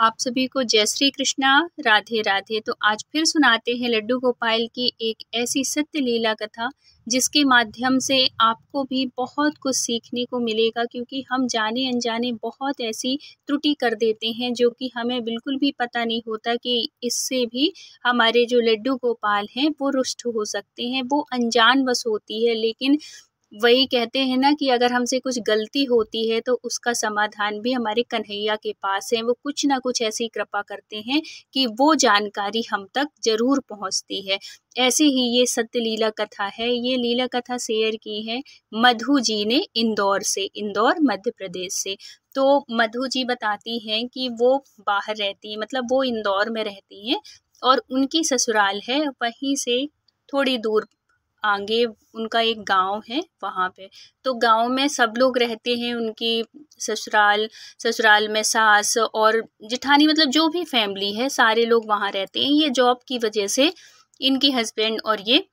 आप सभी को जय श्री कृष्णा राधे राधे तो आज फिर सुनाते हैं लड्डू गोपाल की एक ऐसी सत्य लीला कथा जिसके माध्यम से आपको भी बहुत कुछ सीखने को मिलेगा क्योंकि हम जाने अनजाने बहुत ऐसी त्रुटि कर देते हैं जो कि हमें बिल्कुल भी पता नहीं होता कि इससे भी हमारे जो लड्डू गोपाल हैं वो रुष्ट हो सकते हैं वो अनजान बस होती है लेकिन वही कहते हैं ना कि अगर हमसे कुछ गलती होती है तो उसका समाधान भी हमारे कन्हैया के पास है वो कुछ ना कुछ ऐसी कृपा करते हैं कि वो जानकारी हम तक जरूर पहुंचती है ऐसे ही ये सत्य लीला कथा है ये लीला कथा शेयर की है मधु जी ने इंदौर से इंदौर मध्य प्रदेश से तो मधु जी बताती हैं कि वो बाहर रहती हैं मतलब वो इंदौर में रहती हैं और उनकी ससुराल है वहीं से थोड़ी दूर आगे उनका एक गांव है वहाँ पे तो गांव में सब लोग रहते हैं उनकी ससुराल ससुराल में सास और जिठानी मतलब जो भी फैमिली है सारे लोग वहाँ रहते हैं ये जॉब की वजह से इनके हस्बैंड और ये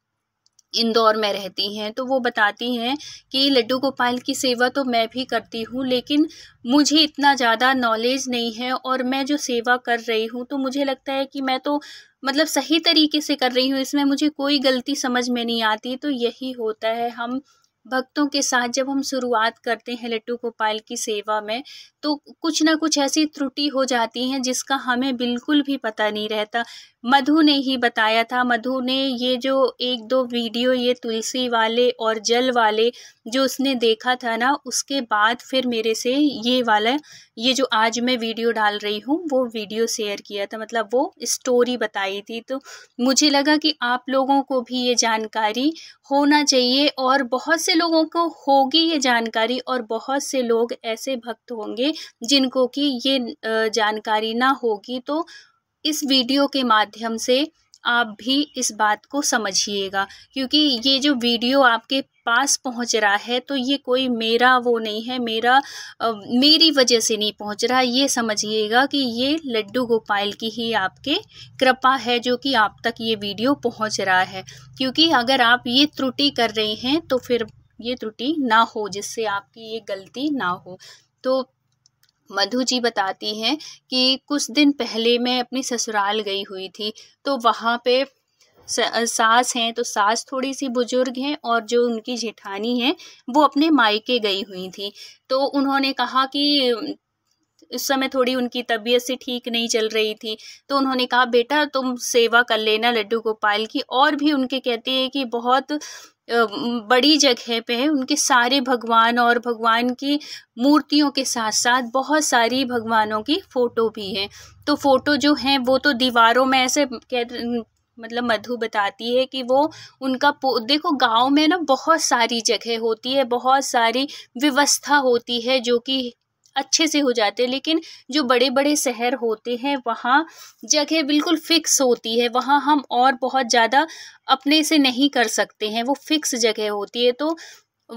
इंदौर में रहती हैं तो वो बताती हैं कि लड्डू गोपाल की सेवा तो मैं भी करती हूँ लेकिन मुझे इतना ज़्यादा नॉलेज नहीं है और मैं जो सेवा कर रही हूँ तो मुझे लगता है कि मैं तो मतलब सही तरीके से कर रही हूँ इसमें मुझे कोई गलती समझ में नहीं आती तो यही होता है हम भक्तों के साथ जब हम शुरुआत करते हैं लड्डू गोपाल की सेवा में तो कुछ ना कुछ ऐसी त्रुटि हो जाती हैं जिसका हमें बिल्कुल भी पता नहीं रहता मधु ने ही बताया था मधु ने ये जो एक दो वीडियो ये तुलसी वाले और जल वाले जो उसने देखा था ना उसके बाद फिर मेरे से ये वाला ये जो आज मैं वीडियो डाल रही हूँ वो वीडियो शेयर किया था मतलब वो स्टोरी बताई थी तो मुझे लगा कि आप लोगों को भी ये जानकारी होना चाहिए और बहुत से लोगों को होगी ये जानकारी और बहुत से लोग ऐसे भक्त होंगे जिनको कि ये जानकारी ना होगी तो इस वीडियो के माध्यम से आप भी इस बात को समझिएगा क्योंकि ये जो वीडियो आपके पास पहुंच रहा है तो ये कोई मेरा वो नहीं है मेरा आ, मेरी वजह से नहीं पहुंच रहा ये समझिएगा कि ये लड्डू गोपाल की ही आपके कृपा है जो कि आप तक ये वीडियो पहुंच रहा है क्योंकि अगर आप ये त्रुटि कर रहे हैं तो फिर ये त्रुटि ना हो जिससे आपकी ये गलती ना हो तो मधु जी बताती हैं कि कुछ दिन पहले मैं अपनी ससुराल गई हुई थी तो वहाँ पे सास हैं तो सास थोड़ी सी बुजुर्ग हैं और जो उनकी जेठानी हैं वो अपने मायके गई हुई थी तो उन्होंने कहा कि इस समय थोड़ी उनकी तबीयत से ठीक नहीं चल रही थी तो उन्होंने कहा बेटा तुम सेवा कर लेना लड्डू गोपाल की और भी उनके कहते हैं कि बहुत बड़ी जगह पे है उनके सारे भगवान और भगवान की मूर्तियों के साथ साथ बहुत सारी भगवानों की फ़ोटो भी हैं तो फ़ोटो जो हैं वो तो दीवारों में ऐसे कह मतलब मधु बताती है कि वो उनका देखो गांव में ना बहुत सारी जगह होती है बहुत सारी व्यवस्था होती है जो कि अच्छे से हो जाते हैं लेकिन जो बड़े बड़े शहर होते हैं वहाँ जगह बिल्कुल फिक्स होती है वहाँ हम और बहुत ज़्यादा अपने से नहीं कर सकते हैं वो फिक्स जगह होती है तो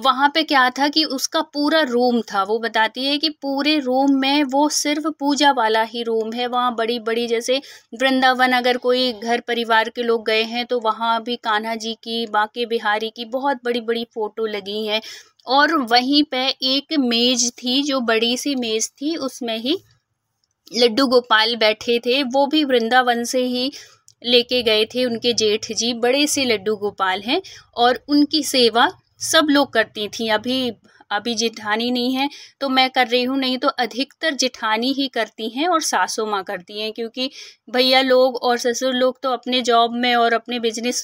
वहाँ पे क्या था कि उसका पूरा रूम था वो बताती है कि पूरे रूम में वो सिर्फ पूजा वाला ही रूम है वहाँ बड़ी बड़ी जैसे वृंदावन अगर कोई घर परिवार के लोग गए हैं तो वहाँ भी कान्हा जी की बाके बिहारी की बहुत बड़ी बड़ी फ़ोटो लगी हैं और वहीं पे एक मेज थी जो बड़ी सी मेज थी उसमें ही लड्डू गोपाल बैठे थे वो भी वृंदावन से ही लेके गए थे उनके जेठ जी बड़े से लड्डू गोपाल हैं और उनकी सेवा सब लोग करती थी अभी अभी जिठानी नहीं है तो मैं कर रही हूँ नहीं तो अधिकतर जिठानी ही करती हैं और सासू माँ करती हैं क्योंकि भैया लोग और ससुर लोग तो अपने जॉब में और अपने बिजनेस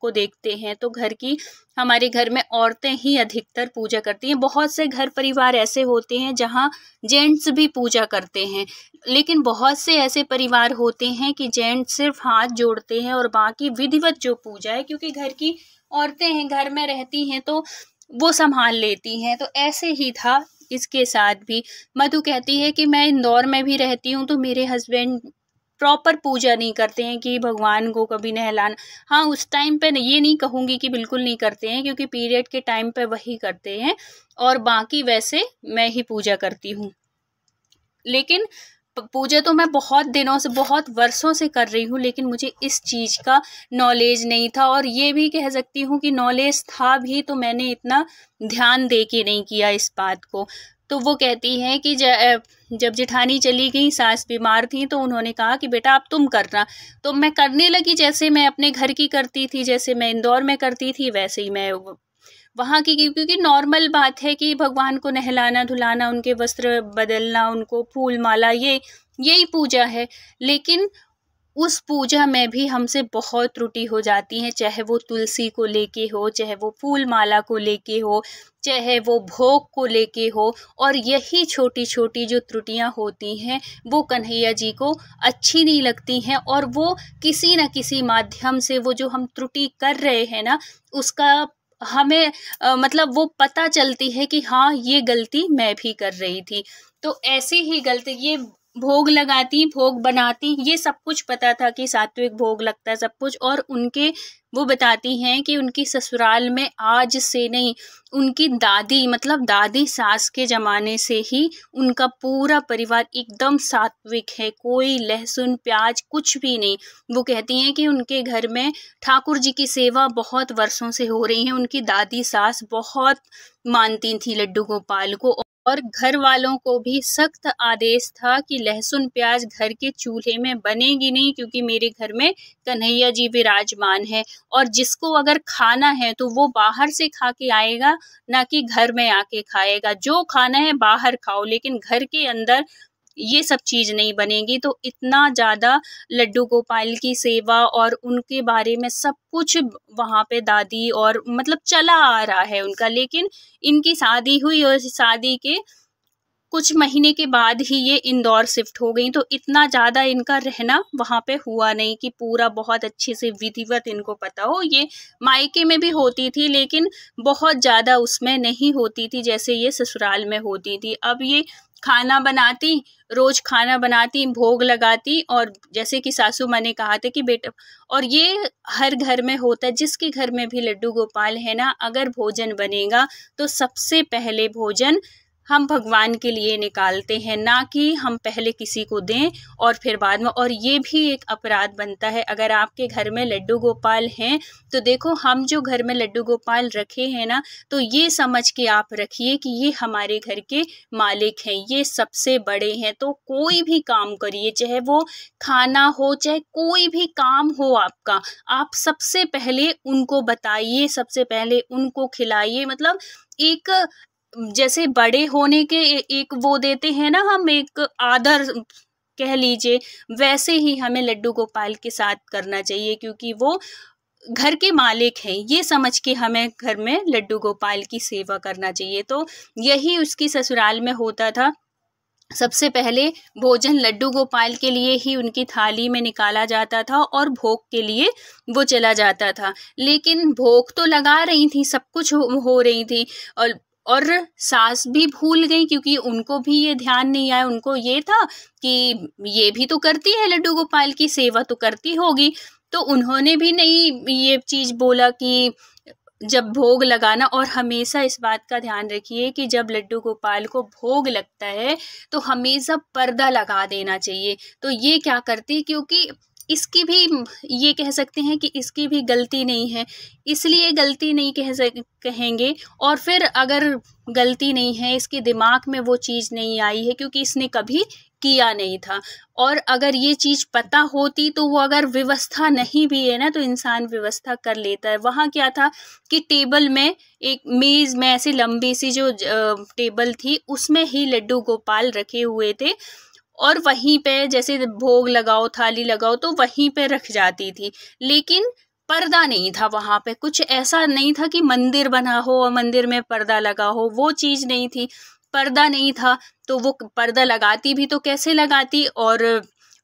को देखते हैं तो घर की हमारे घर में औरतें ही अधिकतर पूजा करती हैं बहुत से घर परिवार ऐसे होते हैं जहाँ जेंट्स भी पूजा करते हैं लेकिन बहुत से ऐसे परिवार होते हैं कि जेंट्स सिर्फ हाथ जोड़ते हैं और बाकी विधिवत जो पूजा है क्योंकि घर की औरतें हैं घर में रहती हैं तो वो संभाल लेती हैं तो ऐसे ही था इसके साथ भी मधु कहती है कि मैं इंदौर में भी रहती हूँ तो मेरे हस्बैंड प्रॉपर पूजा नहीं करते हैं कि भगवान को कभी नहलाना हाँ उस टाइम पे ये नहीं कहूँगी कि बिल्कुल नहीं करते हैं क्योंकि पीरियड के टाइम पे वही करते हैं और बाकी वैसे मैं ही पूजा करती हूँ लेकिन पूजा तो मैं बहुत दिनों से बहुत वर्षों से कर रही हूँ लेकिन मुझे इस चीज़ का नॉलेज नहीं था और ये भी कह सकती हूँ कि नॉलेज था भी तो मैंने इतना ध्यान दे के नहीं किया इस बात को तो वो कहती हैं कि जब जेठानी चली गई सास बीमार थी तो उन्होंने कहा कि बेटा अब तुम करना तो मैं करने लगी जैसे मैं अपने घर की करती थी जैसे मैं इंदौर में करती थी वैसे ही मैं वहाँ की क्योंकि नॉर्मल बात है कि भगवान को नहलाना धुलाना उनके वस्त्र बदलना उनको फूल माला ये यही पूजा है लेकिन उस पूजा में भी हमसे बहुत त्रुटि हो जाती है चाहे वो तुलसी को लेके हो चाहे वो फूल माला को लेके हो चाहे वो भोग को लेके हो और यही छोटी छोटी जो त्रुटियां होती हैं वो कन्हैया जी को अच्छी नहीं लगती हैं और वो किसी न किसी माध्यम से वो जो हम त्रुटि कर रहे हैं ना उसका हमें आ, मतलब वो पता चलती है कि हाँ ये गलती मैं भी कर रही थी तो ऐसी ही गलती ये भोग लगाती भोग बनाती ये सब कुछ पता था कि सात्विक भोग लगता है सब कुछ और उनके वो बताती हैं कि उनकी ससुराल में आज से नहीं उनकी दादी मतलब दादी सास के ज़माने से ही उनका पूरा परिवार एकदम सात्विक है कोई लहसुन प्याज कुछ भी नहीं वो कहती हैं कि उनके घर में ठाकुर जी की सेवा बहुत वर्षों से हो रही है उनकी दादी सास बहुत मानती थी लड्डू गोपाल को और घर वालों को भी सख्त आदेश था कि लहसुन प्याज घर के चूल्हे में बनेगी नहीं क्योंकि मेरे घर में कन्हैया जी विराजमान है और जिसको अगर खाना है तो वो बाहर से खा के आएगा ना कि घर में आके खाएगा जो खाना है बाहर खाओ लेकिन घर के अंदर ये सब चीज़ नहीं बनेगी तो इतना ज़्यादा लड्डू गोपाल की सेवा और उनके बारे में सब कुछ वहाँ पे दादी और मतलब चला आ रहा है उनका लेकिन इनकी शादी हुई और शादी के कुछ महीने के बाद ही ये इंदौर शिफ्ट हो गई तो इतना ज़्यादा इनका रहना वहाँ पे हुआ नहीं कि पूरा बहुत अच्छे से विधिवत इनको पता हो ये मायके में भी होती थी लेकिन बहुत ज़्यादा उसमें नहीं होती थी जैसे ये ससुराल में होती थी अब ये खाना बनाती रोज खाना बनाती भोग लगाती और जैसे कि सासू माँ ने कहा था कि बेटा और ये हर घर में होता है जिसके घर में भी लड्डू गोपाल है ना अगर भोजन बनेगा तो सबसे पहले भोजन हम भगवान के लिए निकालते हैं ना कि हम पहले किसी को दें और फिर बाद में और ये भी एक अपराध बनता है अगर आपके घर में लड्डू गोपाल हैं तो देखो हम जो घर में लड्डू गोपाल रखे हैं ना तो ये समझ के आप रखिए कि ये हमारे घर के मालिक हैं ये सबसे बड़े हैं तो कोई भी काम करिए चाहे वो खाना हो चाहे कोई भी काम हो आपका आप सबसे पहले उनको बताइए सबसे पहले उनको खिलाइए मतलब एक जैसे बड़े होने के एक वो देते हैं ना हम एक आदर कह लीजिए वैसे ही हमें लड्डू गोपाल के साथ करना चाहिए क्योंकि वो घर के मालिक हैं ये समझ के हमें घर में लड्डू गोपाल की सेवा करना चाहिए तो यही उसकी ससुराल में होता था सबसे पहले भोजन लड्डू गोपाल के लिए ही उनकी थाली में निकाला जाता था और भोग के लिए वो चला जाता था लेकिन भोग तो लगा रही थी सब कुछ हो रही थी और और सास भी भूल गई क्योंकि उनको भी ये ध्यान नहीं आया उनको ये था कि ये भी तो करती है लड्डू गोपाल की सेवा तो करती होगी तो उन्होंने भी नहीं ये चीज़ बोला कि जब भोग लगाना और हमेशा इस बात का ध्यान रखिए कि जब लड्डू गोपाल को भोग लगता है तो हमेशा पर्दा लगा देना चाहिए तो ये क्या करती क्योंकि इसकी भी ये कह सकते हैं कि इसकी भी गलती नहीं है इसलिए गलती नहीं कह सक कहेंगे और फिर अगर गलती नहीं है इसके दिमाग में वो चीज़ नहीं आई है क्योंकि इसने कभी किया नहीं था और अगर ये चीज़ पता होती तो वो अगर व्यवस्था नहीं भी है ना तो इंसान व्यवस्था कर लेता है वहाँ क्या था कि टेबल में एक मेज़ में ऐसी लंबी सी जो टेबल थी उसमें ही लड्डू गोपाल रखे हुए थे और वहीं पे जैसे भोग लगाओ थाली लगाओ तो वहीं पे रख जाती थी लेकिन पर्दा नहीं था वहाँ पे कुछ ऐसा नहीं था कि मंदिर बना हो और मंदिर में पर्दा लगा हो वो चीज़ नहीं थी पर्दा नहीं था तो वो पर्दा लगाती भी तो कैसे लगाती और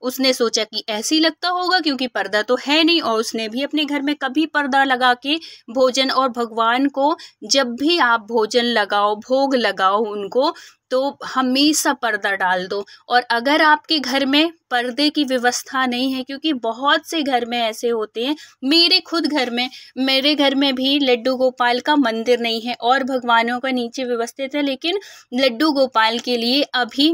उसने सोचा कि ऐसे ही लगता होगा क्योंकि पर्दा तो है नहीं और उसने भी अपने घर में कभी पर्दा लगा के भोजन और भगवान को जब भी आप भोजन लगाओ भोग लगाओ उनको तो हमेशा पर्दा डाल दो और अगर आपके घर में पर्दे की व्यवस्था नहीं है क्योंकि बहुत से घर में ऐसे होते हैं मेरे खुद घर में मेरे घर में भी लड्डू गोपाल का मंदिर नहीं है और भगवानों का नीचे व्यवस्थित है लेकिन लड्डू गोपाल के लिए अभी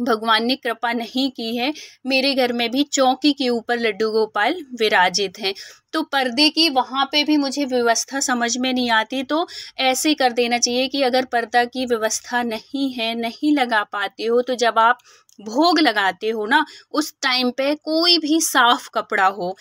भगवान ने कृपा नहीं की है मेरे घर में भी चौकी के ऊपर लड्डू गोपाल विराजित हैं तो पर्दे की वहाँ पे भी मुझे व्यवस्था समझ में नहीं आती तो ऐसे कर देना चाहिए कि अगर पर्दा की व्यवस्था नहीं है नहीं लगा पाते हो तो जब आप भोग लगाते हो ना उस टाइम पे कोई भी साफ कपड़ा हो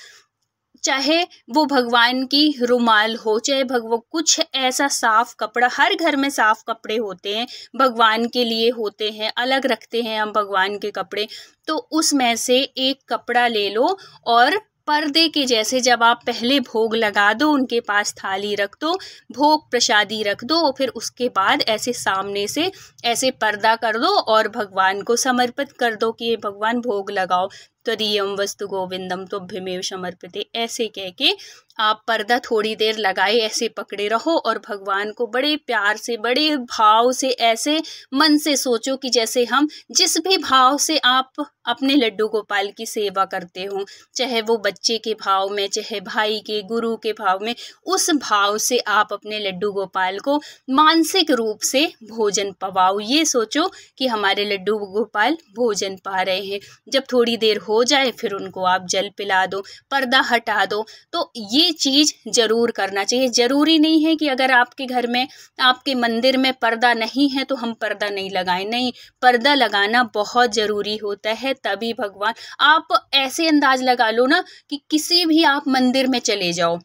चाहे वो भगवान की रुमाल हो चाहे भगवान कुछ ऐसा साफ कपड़ा हर घर में साफ कपड़े होते हैं भगवान के लिए होते हैं अलग रखते हैं हम भगवान के कपड़े तो उसमें से एक कपड़ा ले लो और पर्दे के जैसे जब आप पहले भोग लगा दो उनके पास थाली रख दो भोग प्रसादी रख दो और फिर उसके बाद ऐसे सामने से ऐसे पर्दा कर दो और भगवान को समर्पित कर दो कि भगवान भोग लगाओ त्वरीयम वस्तु गोविंदम तो समर्पित ऐसे कह के आप पर्दा थोड़ी देर लगाए ऐसे पकड़े रहो और भगवान को बड़े प्यार से बड़े भाव से ऐसे मन से सोचो कि जैसे हम जिस भी भाव से आप अपने लड्डू गोपाल की सेवा करते हो चाहे वो बच्चे के भाव में चाहे भाई के गुरु के भाव में उस भाव से आप अपने लड्डू गोपाल को मानसिक रूप से भोजन पवाओ ये सोचो कि हमारे लड्डू गोपाल भोजन पा रहे हैं जब थोड़ी देर हो जाए फिर उनको आप जल पिला दो पर्दा हटा दो तो ये चीज़ ज़रूर करना चाहिए ज़रूरी नहीं है कि अगर आपके घर में आपके मंदिर में पर्दा नहीं है तो हम पर्दा नहीं लगाएं नहीं पर्दा लगाना बहुत ज़रूरी होता है तभी भगवान आप ऐसे अंदाज लगा लो ना कि किसी भी आप मंदिर में चले जाओ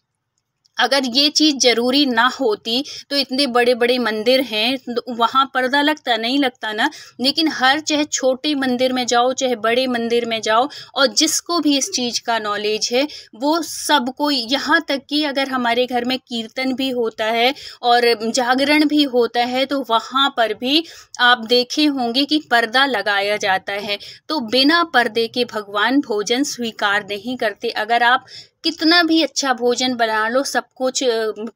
अगर ये चीज़ ज़रूरी ना होती तो इतने बड़े बड़े मंदिर हैं तो वहाँ पर्दा लगता नहीं लगता ना लेकिन हर चाहे छोटे मंदिर में जाओ चाहे बड़े मंदिर में जाओ और जिसको भी इस चीज़ का नॉलेज है वो सबको यहाँ तक कि अगर हमारे घर में कीर्तन भी होता है और जागरण भी होता है तो वहाँ पर भी आप देखे होंगे कि पर्दा लगाया जाता है तो बिना पर्दे के भगवान भोजन स्वीकार नहीं करते अगर आप कितना भी अच्छा भोजन बना लो सब कुछ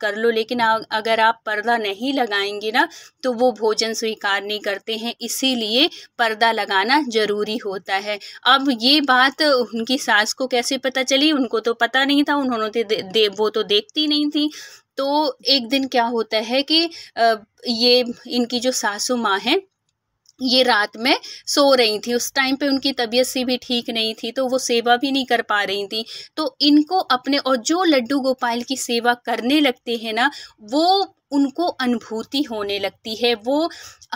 कर लो लेकिन अगर आप पर्दा नहीं लगाएंगे ना तो वो भोजन स्वीकार नहीं करते हैं इसीलिए पर्दा लगाना ज़रूरी होता है अब ये बात उनकी सास को कैसे पता चली उनको तो पता नहीं था उन्होंने तो दे, दे, वो तो देखती नहीं थी तो एक दिन क्या होता है कि ये इनकी जो सासू माँ हैं ये रात में सो रही थी उस टाइम पे उनकी तबीयत से भी ठीक नहीं थी तो वो सेवा भी नहीं कर पा रही थी तो इनको अपने और जो लड्डू गोपाल की सेवा करने लगते हैं ना वो उनको अनुभूति होने लगती है वो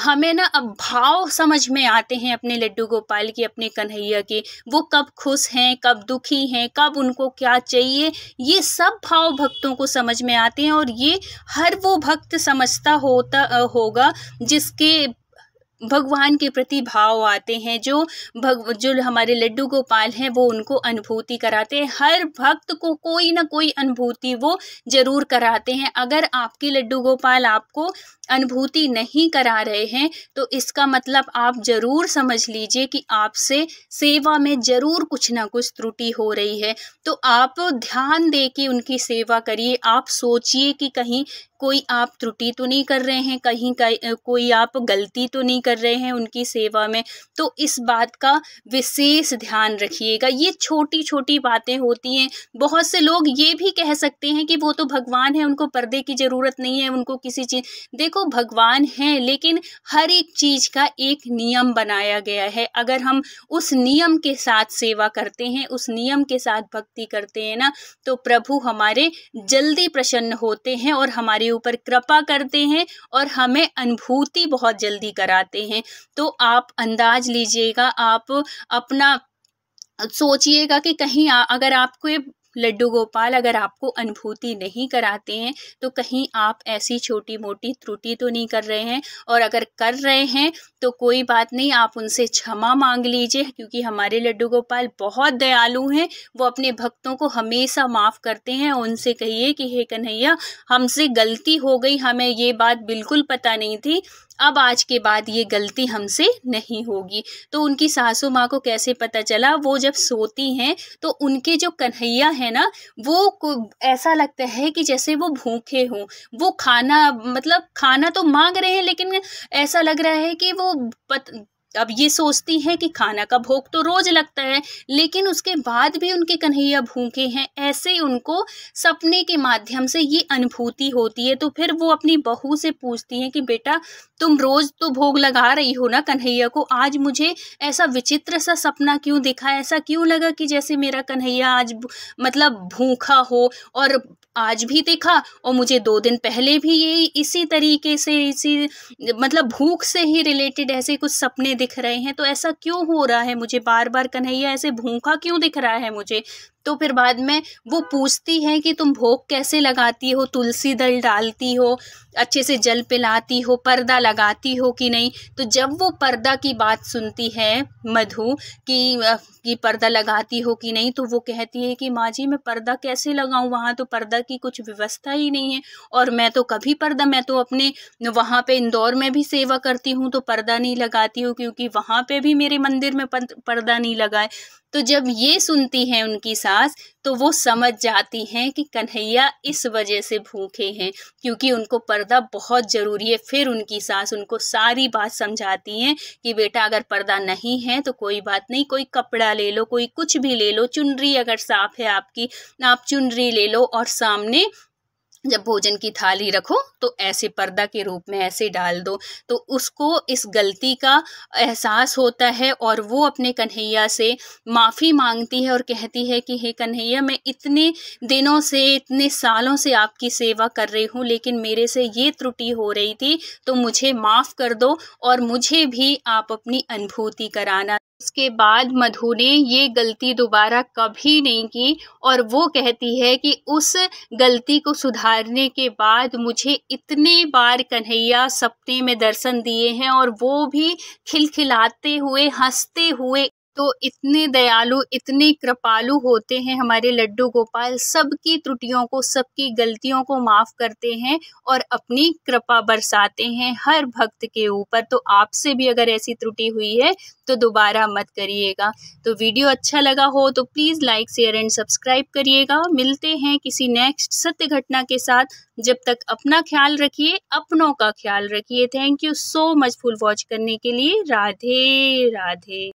हमें ना अब भाव समझ में आते हैं अपने लड्डू गोपाल के अपने कन्हैया के वो कब खुश हैं कब दुखी हैं कब उनको क्या चाहिए ये सब भाव भक्तों को समझ में आते हैं और ये हर वो भक्त समझता होता होगा जिसके भगवान के प्रति भाव आते हैं जो भग जो हमारे लड्डू गोपाल हैं वो उनको अनुभूति कराते हैं हर भक्त को कोई ना कोई अनुभूति वो ज़रूर कराते हैं अगर आपके लड्डू गोपाल आपको अनुभूति नहीं करा रहे हैं तो इसका मतलब आप ज़रूर समझ लीजिए कि आपसे सेवा में ज़रूर कुछ ना कुछ त्रुटि हो रही है तो आप ध्यान दे के उनकी सेवा करिए आप सोचिए कि कहीं कोई आप त्रुटि तो नहीं कर रहे हैं कहीं का कोई आप गलती तो नहीं कर रहे हैं उनकी सेवा में तो इस बात का विशेष ध्यान रखिएगा ये छोटी छोटी बातें होती हैं बहुत से लोग ये भी कह सकते हैं कि वो तो भगवान है उनको पर्दे की ज़रूरत नहीं है उनको किसी चीज़ देखो देखो भगवान है लेकिन हर एक चीज का एक नियम बनाया गया है अगर हम उस नियम के साथ सेवा करते हैं उस नियम के साथ भक्ति करते हैं ना तो प्रभु हमारे जल्दी प्रसन्न होते हैं और हमारे ऊपर कृपा करते हैं और हमें अनुभूति बहुत जल्दी कराते हैं तो आप अंदाज लीजिएगा आप अपना सोचिएगा कि कहीं आ, अगर आपको लड्डू गोपाल अगर आपको अनुभूति नहीं कराते हैं तो कहीं आप ऐसी छोटी मोटी त्रुटि तो नहीं कर रहे हैं और अगर कर रहे हैं तो कोई बात नहीं आप उनसे क्षमा मांग लीजिए क्योंकि हमारे लड्डू गोपाल बहुत दयालु हैं वो अपने भक्तों को हमेशा माफ़ करते हैं उनसे कहिए कि हे कन्हैया हमसे गलती हो गई हमें ये बात बिल्कुल पता नहीं थी अब आज के बाद ये गलती हमसे नहीं होगी तो उनकी सासू माँ को कैसे पता चला वो जब सोती हैं तो उनके जो कन्हैया है ना वो ऐसा लगता है कि जैसे वो भूखे हों वो खाना मतलब खाना तो मांग रहे हैं लेकिन ऐसा लग रहा है कि वो पत, अब ये सोचती हैं कि खाना का भोग तो रोज लगता है लेकिन उसके बाद भी उनके कन्हैया भूखे हैं ऐसे उनको सपने के माध्यम से ये अनुभूति होती है तो फिर वो अपनी बहू से पूछती हैं कि बेटा तुम रोज तो भोग लगा रही हो ना कन्हैया को आज मुझे ऐसा विचित्र सा सपना क्यों दिखा ऐसा क्यों लगा कि जैसे मेरा कन्हैया आज मतलब भूखा हो और आज भी देखा और मुझे दो दिन पहले भी ये इसी तरीके से इसी मतलब भूख से ही रिलेटेड ऐसे कुछ सपने दिख रहे हैं तो ऐसा क्यों हो रहा है मुझे बार बार कन्हैया ऐसे भूखा क्यों दिख रहा है मुझे तो फिर बाद में वो पूछती है कि तुम भोग कैसे लगाती हो तुलसी दल डालती हो अच्छे से जल पिलाती हो पर्दा लगाती हो कि नहीं तो जब वो पर्दा की बात सुनती है मधु कि कि पर्दा लगाती हो कि नहीं तो वो कहती है कि माँ जी मैं पर्दा कैसे लगाऊँ वहाँ तो पर्दा की कुछ व्यवस्था ही नहीं है और मैं तो कभी पर्दा मैं तो अपने वहाँ पे इंदौर में भी सेवा करती हूँ तो पर्दा नहीं लगाती हूँ क्योंकि वहाँ पे भी मेरे मंदिर में पर्दा नहीं लगाए तो जब ये सुनती हैं उनकी सास तो वो समझ जाती हैं कि कन्हैया इस वजह से भूखे हैं क्योंकि उनको पर्दा बहुत ज़रूरी है फिर उनकी सास उनको सारी बात समझाती हैं कि बेटा अगर पर्दा नहीं है तो कोई बात नहीं कोई कपड़ा ले लो कोई कुछ भी ले लो चुनरी अगर साफ है आपकी आप चुनरी ले लो और सामने जब भोजन की थाली रखो तो ऐसे पर्दा के रूप में ऐसे डाल दो तो उसको इस गलती का एहसास होता है और वो अपने कन्हैया से माफ़ी मांगती है और कहती है कि हे कन्हैया मैं इतने दिनों से इतने सालों से आपकी सेवा कर रही हूँ लेकिन मेरे से ये त्रुटि हो रही थी तो मुझे माफ़ कर दो और मुझे भी आप अपनी अनुभूति कराना उसके बाद मधु ने ये गलती दोबारा कभी नहीं की और वो कहती है कि उस गलती को सुधारने के बाद मुझे इतने बार कन्हैया सपने में दर्शन दिए हैं और वो भी खिलखिलाते हुए हंसते हुए तो इतने दयालु इतने कृपालु होते हैं हमारे लड्डू गोपाल सबकी त्रुटियों को सबकी गलतियों को माफ़ करते हैं और अपनी कृपा बरसाते हैं हर भक्त के ऊपर तो आपसे भी अगर ऐसी त्रुटि हुई है तो दोबारा मत करिएगा तो वीडियो अच्छा लगा हो तो please like share and subscribe करिएगा मिलते हैं किसी नेक्स्ट सत्य घटना के साथ जब तक अपना ख्याल रखिए अपनों का ख्याल रखिए thank you so much full watch करने के लिए राधे राधे